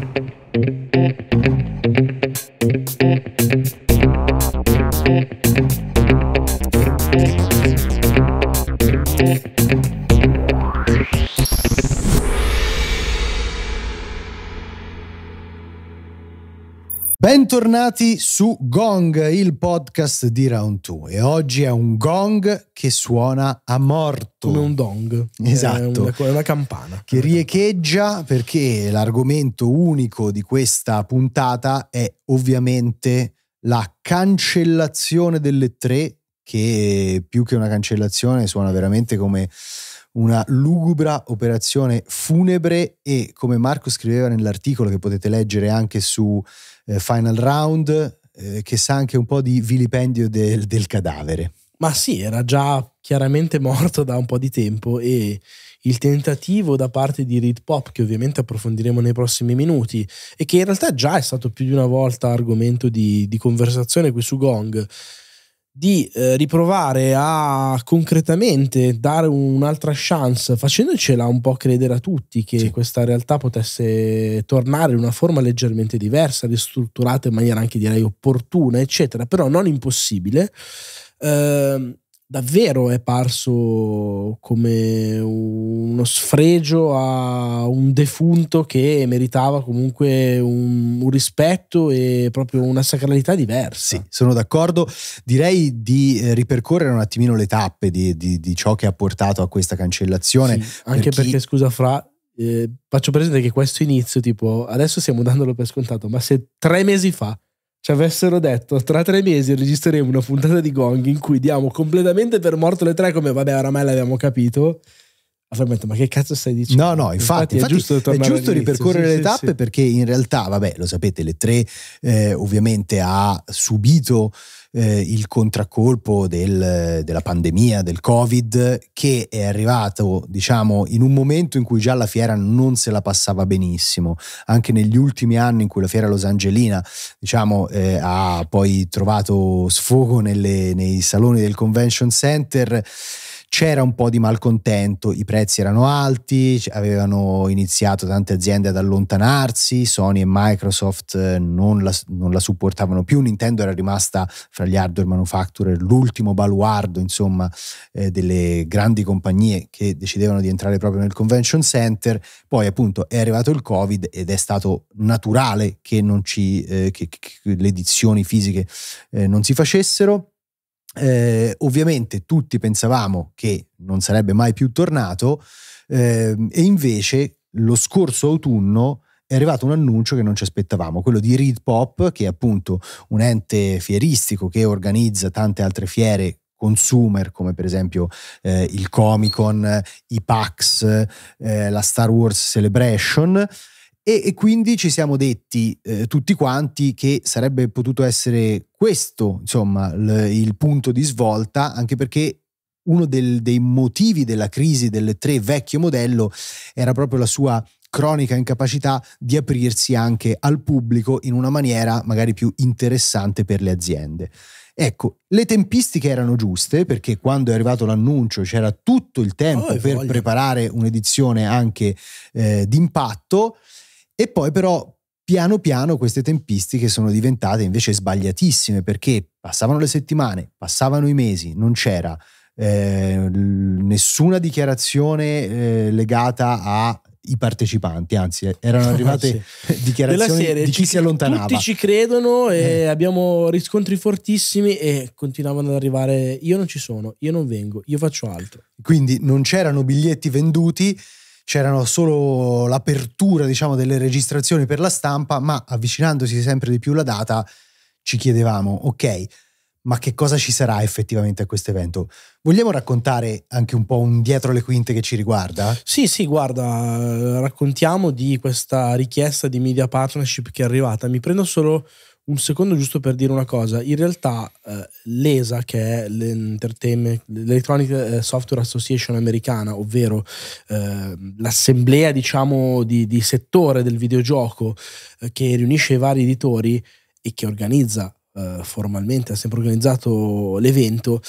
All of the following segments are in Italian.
thank you bentornati su Gong, il podcast di Round 2. E oggi è un gong che suona a morto. Come un dong. Esatto. È una, una campana. Che riecheggia perché l'argomento unico di questa puntata è ovviamente la cancellazione delle tre che più che una cancellazione suona veramente come una lugubra operazione funebre e come Marco scriveva nell'articolo che potete leggere anche su eh, Final Round, eh, che sa anche un po' di vilipendio del, del cadavere. Ma sì, era già chiaramente morto da un po' di tempo e il tentativo da parte di Reed Pop, che ovviamente approfondiremo nei prossimi minuti, e che in realtà già è stato più di una volta argomento di, di conversazione qui su Gong, di eh, riprovare a concretamente dare un'altra chance, facendocela un po' credere a tutti che sì. questa realtà potesse tornare in una forma leggermente diversa, ristrutturata in maniera anche direi opportuna, eccetera, però non impossibile. Eh, davvero è parso come uno sfregio a un defunto che meritava comunque un, un rispetto e proprio una sacralità diversa. Sì, sono d'accordo. Direi di eh, ripercorrere un attimino le tappe di, di, di ciò che ha portato a questa cancellazione. Sì, anche per chi... perché, scusa, Fra, eh, faccio presente che questo inizio, tipo, adesso stiamo dandolo per scontato, ma se tre mesi fa ci avessero detto tra tre mesi registreremo una puntata di Gong in cui diamo completamente per morto le tre, come vabbè, oramai l'abbiamo capito. Avrei detto, ma che cazzo stai dicendo? No, no, infatti, infatti, infatti è giusto, è giusto ripercorrere sì, le tappe sì. perché in realtà, vabbè, lo sapete, le tre eh, ovviamente ha subito eh, il contraccolpo del, della pandemia, del Covid, che è arrivato diciamo, in un momento in cui già la fiera non se la passava benissimo, anche negli ultimi anni in cui la fiera Los Angelina diciamo, eh, ha poi trovato sfogo nelle, nei saloni del convention center c'era un po' di malcontento, i prezzi erano alti, avevano iniziato tante aziende ad allontanarsi, Sony e Microsoft eh, non la, non la supportavano più, Nintendo era rimasta fra gli hardware manufacturer l'ultimo baluardo insomma, eh, delle grandi compagnie che decidevano di entrare proprio nel convention center, poi appunto è arrivato il Covid ed è stato naturale che, ci, eh, che, che le edizioni fisiche eh, non si facessero. Eh, ovviamente tutti pensavamo che non sarebbe mai più tornato eh, e invece lo scorso autunno è arrivato un annuncio che non ci aspettavamo, quello di Read Pop, che è appunto un ente fieristico che organizza tante altre fiere consumer come per esempio eh, il Comic Con, i PAX, eh, la Star Wars Celebration e, e quindi ci siamo detti eh, tutti quanti che sarebbe potuto essere questo, insomma, l, il punto di svolta, anche perché uno del, dei motivi della crisi del tre vecchio modello era proprio la sua cronica incapacità di aprirsi anche al pubblico in una maniera magari più interessante per le aziende. Ecco, le tempistiche erano giuste perché quando è arrivato l'annuncio c'era tutto il tempo oh, per voglio. preparare un'edizione anche eh, d'impatto e poi però piano piano queste tempistiche sono diventate invece sbagliatissime perché passavano le settimane, passavano i mesi, non c'era eh, nessuna dichiarazione eh, legata a i partecipanti, anzi eh, erano ah, arrivate sì. dichiarazioni serie, di chi ci, si allontanava. Tutti ci credono e eh. abbiamo riscontri fortissimi e continuavano ad arrivare io non ci sono, io non vengo, io faccio altro. Quindi non c'erano biglietti venduti c'erano solo l'apertura diciamo, delle registrazioni per la stampa, ma avvicinandosi sempre di più la data ci chiedevamo, ok, ma che cosa ci sarà effettivamente a questo evento? Vogliamo raccontare anche un po' un dietro le quinte che ci riguarda? Sì, sì, guarda, raccontiamo di questa richiesta di media partnership che è arrivata. Mi prendo solo un secondo giusto per dire una cosa. In realtà eh, l'ESA, che è l'Electronic eh, Software Association americana, ovvero eh, l'assemblea diciamo, di, di, settore del videogioco eh, che riunisce i vari editori e che organizza eh, formalmente, ha sempre organizzato l'evento,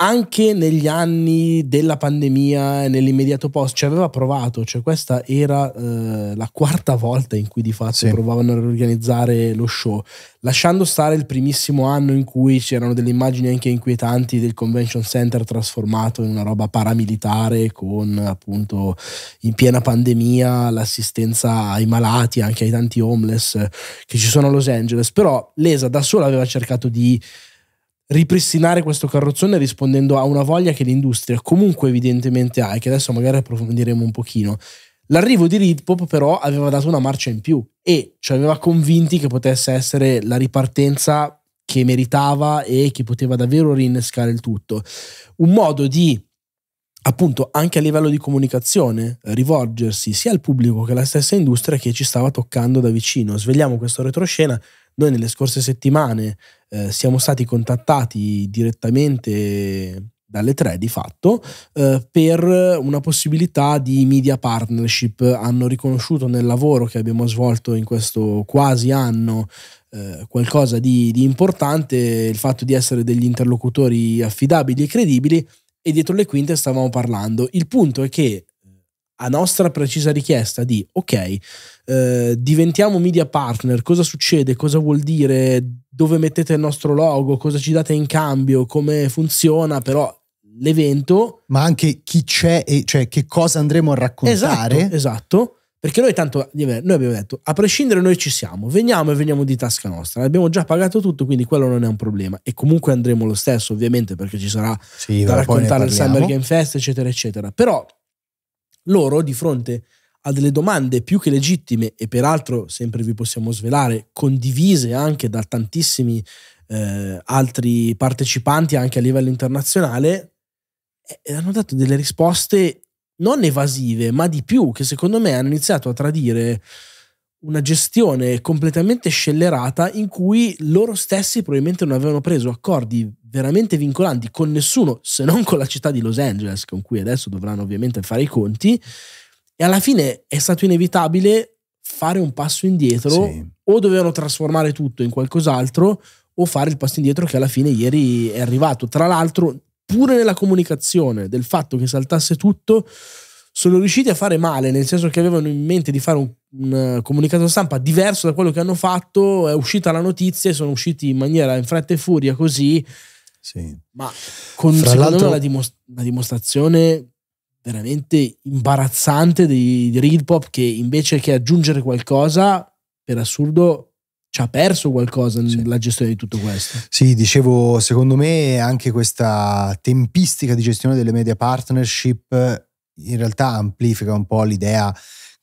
anche negli anni della pandemia e nell'immediato post ci aveva provato, cioè questa era eh, la quarta volta in cui di fatto sì. provavano a riorganizzare lo show, lasciando stare il primissimo anno in cui c'erano delle immagini anche inquietanti del convention center trasformato in una roba paramilitare con appunto in piena pandemia l'assistenza ai malati, anche ai tanti homeless che ci sono a Los Angeles, però l'ESA da sola aveva cercato di ripristinare questo carrozzone rispondendo a una voglia che l'industria comunque evidentemente ha e che adesso magari approfondiremo un pochino. L'arrivo di Ritpop però aveva dato una marcia in più e ci aveva convinti che potesse essere la ripartenza che meritava e che poteva davvero rinnescare il tutto. Un modo di appunto anche a livello di comunicazione rivolgersi sia al pubblico che alla stessa industria che ci stava toccando da vicino. Svegliamo questo retroscena. Noi nelle scorse settimane eh, siamo stati contattati direttamente dalle tre di fatto, eh, per una possibilità di media partnership. Hanno riconosciuto nel lavoro che abbiamo svolto in questo quasi anno eh, qualcosa di, di importante, il fatto di essere degli interlocutori affidabili e credibili e dietro le quinte stavamo parlando. Il punto è che eh, a nostra precisa richiesta di ok, eh, diventiamo media partner, cosa succede, cosa vuol dire, dove mettete il nostro logo, cosa ci date in cambio, come funziona, però l'evento. Ma anche chi c'è e cioè che cosa andremo a raccontare. Esatto. esatto. Perché noi tanto, noi abbiamo detto, a prescindere noi ci siamo, veniamo e veniamo di tasca nostra, abbiamo già pagato tutto, quindi quello non è un problema. E comunque andremo lo stesso, ovviamente, perché ci sarà sì, da raccontare il Summer Game Fest, eccetera, eccetera. Però loro, di fronte a delle domande più che legittime, e peraltro, sempre vi possiamo svelare, condivise anche da tantissimi eh, altri partecipanti, anche a livello internazionale, eh, hanno dato delle risposte non evasive, ma di più, che secondo me hanno iniziato a tradire una gestione completamente scellerata in cui loro stessi probabilmente non avevano preso accordi veramente vincolanti con nessuno se non con la città di Los Angeles, con cui adesso dovranno ovviamente fare i conti. E alla fine è stato inevitabile fare un passo indietro, sì. o dovevano trasformare tutto in qualcos'altro, o fare il passo indietro che alla fine ieri è arrivato. Tra l'altro, pure nella comunicazione, del fatto che saltasse tutto, sono riusciti a fare male, nel senso che avevano in mente di fare un, un eh, comunicato stampa diverso da quello che hanno fatto, è uscita la notizia e sono usciti in maniera in fretta e furia così, sì. ma con Fra secondo me la, dimost- la dimostrazione veramente imbarazzante di, di Reed Pop che invece che aggiungere qualcosa, per assurdo, ci ha perso qualcosa sì. nella gestione di tutto questo. Sì, dicevo, secondo me anche questa tempistica di gestione delle media partnership eh, in realtà amplifica un po' l'idea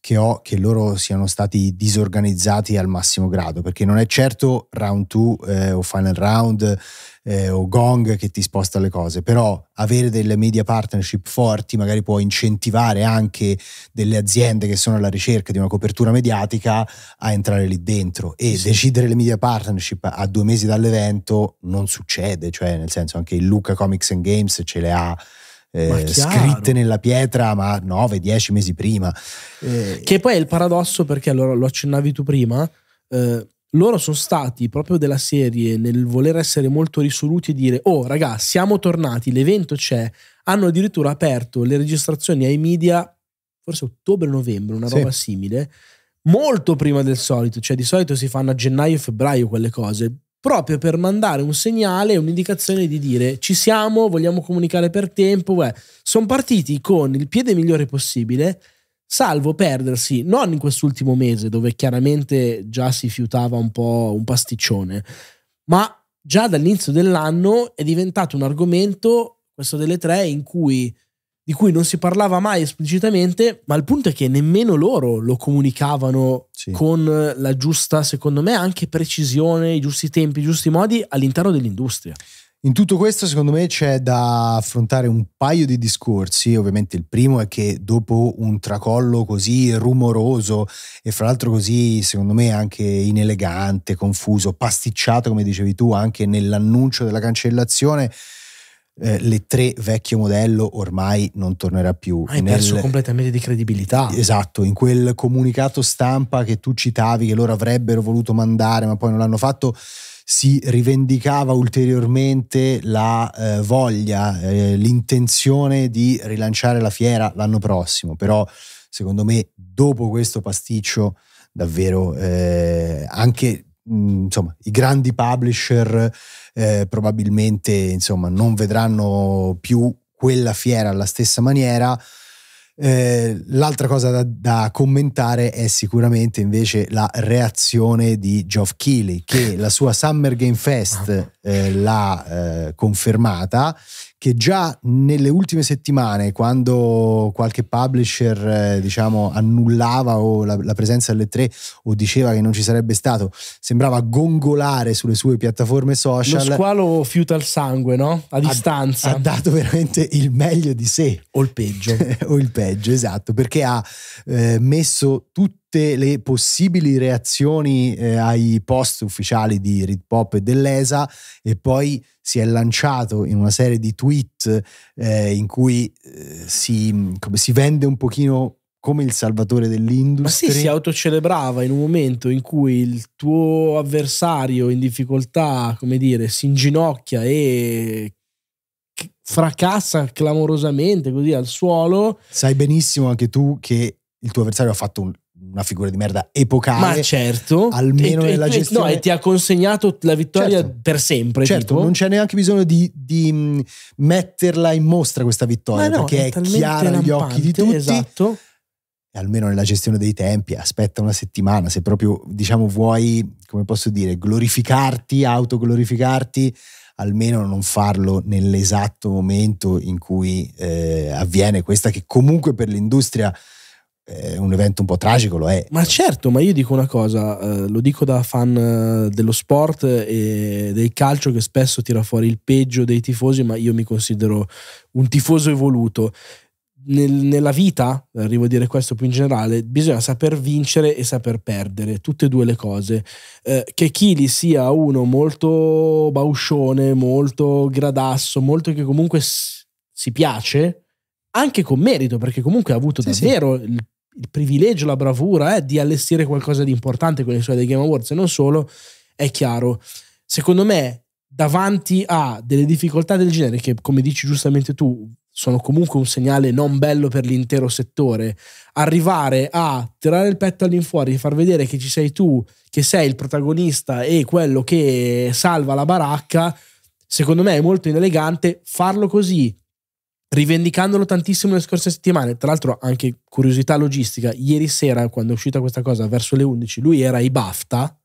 che ho che loro siano stati disorganizzati al massimo grado, perché non è certo round 2 eh, o final round eh, o gong che ti sposta le cose, però avere delle media partnership forti magari può incentivare anche delle aziende che sono alla ricerca di una copertura mediatica a entrare lì dentro e sì. decidere le media partnership a due mesi dall'evento non succede, cioè nel senso anche il Luca Comics and Games ce le ha eh, scritte nella pietra, ma 9-10 mesi prima. Eh, che poi è il paradosso perché allora lo accennavi tu prima. Eh, loro sono stati proprio della serie nel voler essere molto risoluti e dire: Oh, raga, siamo tornati, l'evento c'è. Hanno addirittura aperto le registrazioni ai media, forse ottobre-novembre, una roba simile molto prima del solito, cioè di solito si fanno a gennaio febbraio quelle cose proprio per mandare un segnale, un'indicazione di dire ci siamo, vogliamo comunicare per tempo. Sono partiti con il piede migliore possibile, salvo perdersi non in quest'ultimo mese dove chiaramente già si fiutava un po' un pasticcione, ma già dall'inizio dell'anno è diventato un argomento, questo delle tre, in cui di cui non si parlava mai esplicitamente, ma il punto è che nemmeno loro lo comunicavano sì. con la giusta, secondo me, anche precisione, i giusti tempi, i giusti modi all'interno dell'industria. In tutto questo, secondo me, c'è da affrontare un paio di discorsi. Ovviamente il primo è che dopo un tracollo così rumoroso e fra l'altro così, secondo me, anche inelegante, confuso, pasticciato, come dicevi tu, anche nell'annuncio della cancellazione, eh, le tre vecchio modello ormai non tornerà più. Ah, hai nel... perso completamente di credibilità. Esatto, in quel comunicato stampa che tu citavi, che loro avrebbero voluto mandare, ma poi non l'hanno fatto si rivendicava ulteriormente la eh, voglia, eh, l'intenzione di rilanciare la fiera l'anno prossimo, però secondo me dopo questo pasticcio davvero eh, anche Mm, insomma, i grandi publisher eh, probabilmente insomma, non vedranno più quella fiera alla stessa maniera. Eh, l'altra cosa da, da, commentare è sicuramente invece la reazione di Geoff Keighley che la sua Summer Game Fest eh, l'ha eh, confermata che già nelle ultime settimane, quando qualche publisher eh, diciamo, annullava la, la, presenza alle tre o diceva che non ci sarebbe stato, sembrava gongolare sulle sue piattaforme social. Lo squalo fiuta il sangue, no? A distanza. Ha, ha dato veramente il meglio di sé. O il peggio. o il peggio, esatto, perché ha eh, messo tutto tutte le possibili reazioni eh, ai post ufficiali di Ritpop e dell'ESA e poi si è lanciato in una serie di tweet eh, in cui eh, si, mm, si vende un pochino come il salvatore dell'industria. Ma sì, si autocelebrava in un momento in cui il tuo avversario in difficoltà, come dire, si inginocchia e fracassa clamorosamente così al suolo. Sai benissimo anche tu che il tuo avversario ha fatto un una figura di merda epocale. Ma certo. Almeno e, nella e, gestione. No, e ti ha consegnato la vittoria certo. per sempre. Certo, tipo. non c'è neanche bisogno di, di, mm, metterla in mostra questa vittoria, no, perché è, è chiara agli occhi di tutti. Esatto. Almeno nella gestione dei tempi, aspetta una settimana, se proprio, diciamo, vuoi, come posso dire, glorificarti, autoglorificarti, almeno non farlo nell'esatto momento in cui eh, avviene questa che comunque per l'industria è eh, un evento un po' tragico, lo è. Ma certo, ma io dico una cosa, eh, lo dico da fan eh, dello sport eh, e del calcio che spesso tira fuori il peggio dei tifosi, ma io mi considero un tifoso evoluto. Nel, nella vita, arrivo a dire questo più in generale, bisogna saper vincere e saper perdere, tutte e due le cose. Eh, che Chili sia uno molto bauscione, molto gradasso, molto che comunque si piace, anche con merito, perché comunque ha avuto sì, davvero sì. il il privilegio, la bravura eh, di allestire qualcosa di importante con i suoi dei Game Awards e non solo, è chiaro. Secondo me, davanti a delle difficoltà del genere, che come dici giustamente tu, sono comunque un segnale non bello per l'intero settore, arrivare a tirare il petto all'infuori, e far vedere che ci sei tu, che sei il protagonista e quello che salva la baracca, secondo me è molto inelegante farlo così rivendicandolo tantissimo le scorse settimane. Tra l'altro, anche curiosità logistica, ieri sera, quando è uscita questa cosa, verso le 11, lui era ai BAFTA.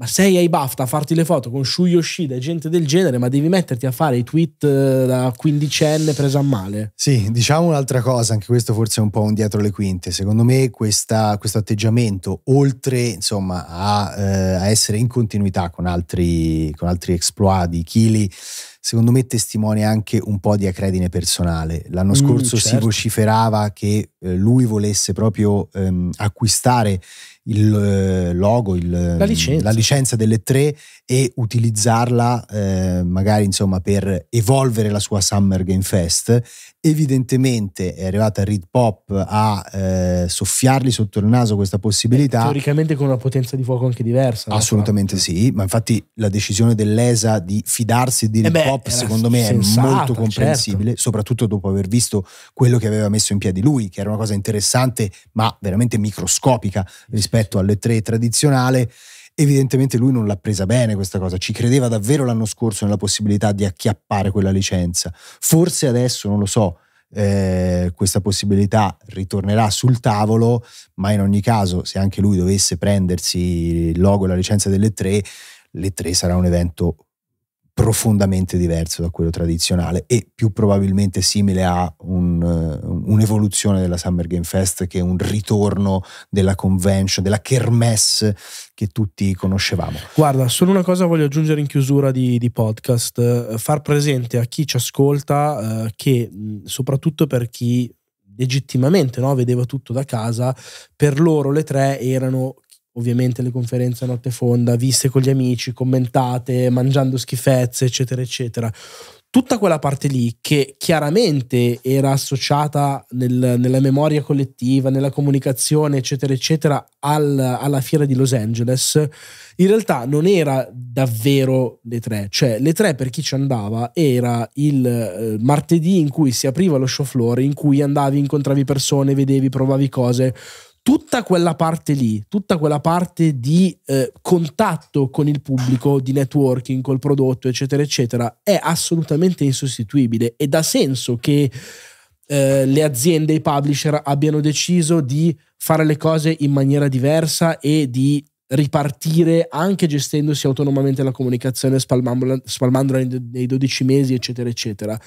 Ma sei ai BAFTA a farti le foto con Shu Yoshida e gente del genere, ma devi metterti a fare i tweet eh, da quindicenne presa a male. Sì, diciamo un'altra cosa, anche questo forse è un po' un dietro le quinte. Secondo me questa, questo atteggiamento, oltre insomma, a, eh, a, essere in continuità con altri, con altri exploit di Kili, secondo me testimonia anche un po' di acredine personale. L'anno mm, scorso mm, certo. si vociferava che eh, lui volesse proprio ehm, acquistare il eh, logo, il, la, ehm, licenza. la, licenza. delle tre e utilizzarla eh, magari insomma per evolvere la sua Summer Game Fest Evidentemente è arrivata Reed Pop a eh, soffiargli sotto il naso questa possibilità. E eh, teoricamente con una potenza di fuoco anche diversa. Assolutamente sì, ma infatti la decisione dell'ESA di fidarsi di Reed eh beh, Pop secondo me sensata, è molto certo. comprensibile, certo. soprattutto dopo aver visto quello che aveva messo in piedi lui, che era una cosa interessante ma veramente microscopica rispetto alle tre tradizionali evidentemente lui non l'ha presa bene questa cosa, ci credeva davvero l'anno scorso nella possibilità di acchiappare quella licenza. Forse adesso, non lo so, eh, questa possibilità ritornerà sul tavolo, ma in ogni caso se anche lui dovesse prendersi il logo e la licenza delle tre, le tre sarà un evento profondamente diverso da quello tradizionale e più probabilmente simile a un, eh, un'evoluzione della Summer Game Fest che è un ritorno della convention, della kermesse che tutti conoscevamo. Guarda, solo una cosa voglio aggiungere in chiusura di, di podcast, eh, far presente a chi ci ascolta eh, che soprattutto per chi legittimamente no, vedeva tutto da casa, per loro le tre erano ovviamente le conferenze a notte fonda, viste con gli amici, commentate, mangiando schifezze, eccetera, eccetera tutta quella parte lì che chiaramente era associata nel, nella memoria collettiva, nella comunicazione, eccetera, eccetera, al, alla fiera di Los Angeles, in realtà non era davvero le tre. Cioè, le tre per chi ci andava era il eh, martedì in cui si apriva lo show floor, in cui andavi, incontravi persone, vedevi, provavi cose tutta quella parte lì, tutta quella parte di eh, contatto con il pubblico, di networking, col prodotto, eccetera, eccetera, è assolutamente insostituibile ed ha senso che eh, le aziende, i publisher abbiano deciso di fare le cose in maniera diversa e di ripartire anche gestendosi autonomamente la comunicazione, spalmandola, nei 12 mesi, eccetera, eccetera.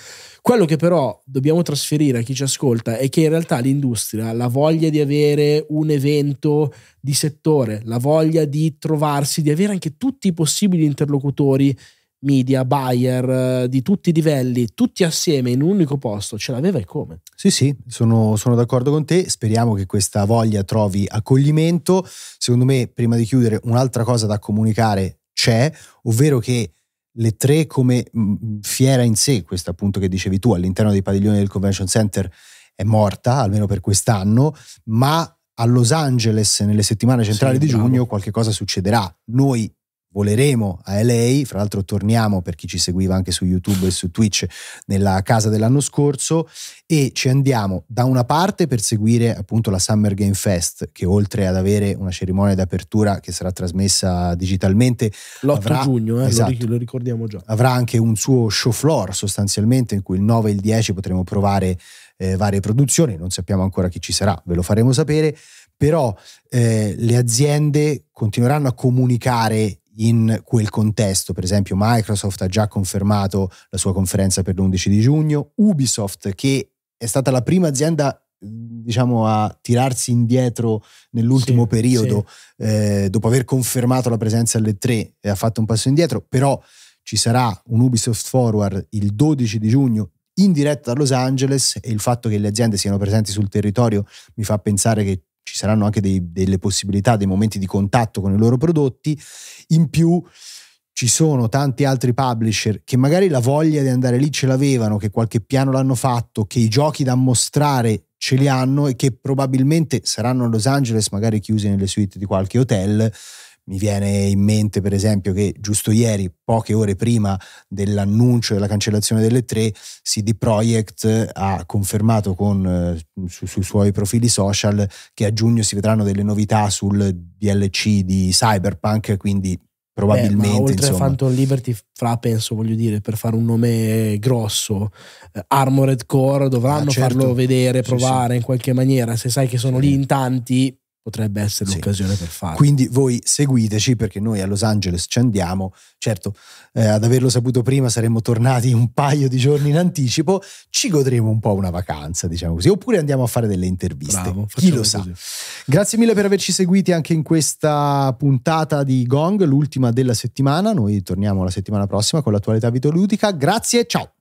Quello che però dobbiamo trasferire a chi ci ascolta è che in realtà l'industria, la voglia di avere un evento di settore, la voglia di trovarsi, di avere anche tutti i possibili interlocutori media, buyer, eh, di tutti i livelli, tutti assieme in un unico posto, ce l'aveva e come? Sì, sì, sono, sono, d'accordo con te, speriamo che questa voglia trovi accoglimento. Secondo me, prima di chiudere, un'altra cosa da comunicare c'è, ovvero che le tre come mm, fiera in sé, questa appunto che dicevi tu, all'interno dei padiglioni del Convention Center è morta, almeno per quest'anno, ma a Los Angeles nelle settimane centrali sì, di giugno qualche cosa succederà. Noi voleremo a LA, fra l'altro torniamo per chi ci seguiva anche su YouTube e su Twitch nella casa dell'anno scorso e ci andiamo da una parte per seguire appunto la Summer Game Fest che oltre ad avere una cerimonia d'apertura che sarà trasmessa digitalmente l'8 avrà, giugno, eh, esatto, lo ricordiamo già. Avrà anche un suo show floor sostanzialmente in cui il 9 e il 10 potremo provare eh, varie produzioni, non sappiamo ancora chi ci sarà, ve lo faremo sapere, però eh, le aziende continueranno a comunicare in quel contesto. Per esempio Microsoft ha già confermato la sua conferenza per l'11 di giugno, Ubisoft che è stata la prima azienda diciamo a tirarsi indietro nell'ultimo sì, periodo sì. Eh, dopo aver confermato la presenza alle 3 e ha fatto un passo indietro però ci sarà un Ubisoft Forward il 12 di giugno in diretta da Los Angeles e il fatto che le aziende siano presenti sul territorio mi fa pensare che ci saranno anche dei, delle possibilità, dei momenti di contatto con i loro prodotti. In più ci sono tanti altri publisher che magari la voglia di andare lì ce l'avevano, che qualche piano l'hanno fatto, che i giochi da mostrare ce li hanno e che probabilmente saranno a Los Angeles, magari chiusi nelle suite di qualche hotel, mi viene in mente, per esempio, che giusto ieri, poche ore prima dell'annuncio della cancellazione delle tre, CD Projekt ha confermato con, eh, su, sui suoi profili social che a giugno si vedranno delle novità sul DLC di Cyberpunk, quindi probabilmente. Beh, ma oltre a Phantom Liberty, fra penso, voglio dire, per fare un nome grosso, eh, Armored Core dovranno ah, certo. farlo vedere, provare sì, sì. in qualche maniera. Se sai che sono sì. lì in tanti, potrebbe essere sì. l'occasione per farlo. Quindi voi seguiteci perché noi a Los Angeles ci andiamo, certo eh, ad averlo saputo prima saremmo tornati un paio di giorni in anticipo, ci godremo un po' una vacanza diciamo così, oppure andiamo a fare delle interviste, Bravo, chi lo sa. Così. Grazie mille per averci seguiti anche in questa puntata di Gong, l'ultima della settimana, noi torniamo la settimana prossima con l'attualità vitoludica, grazie e ciao!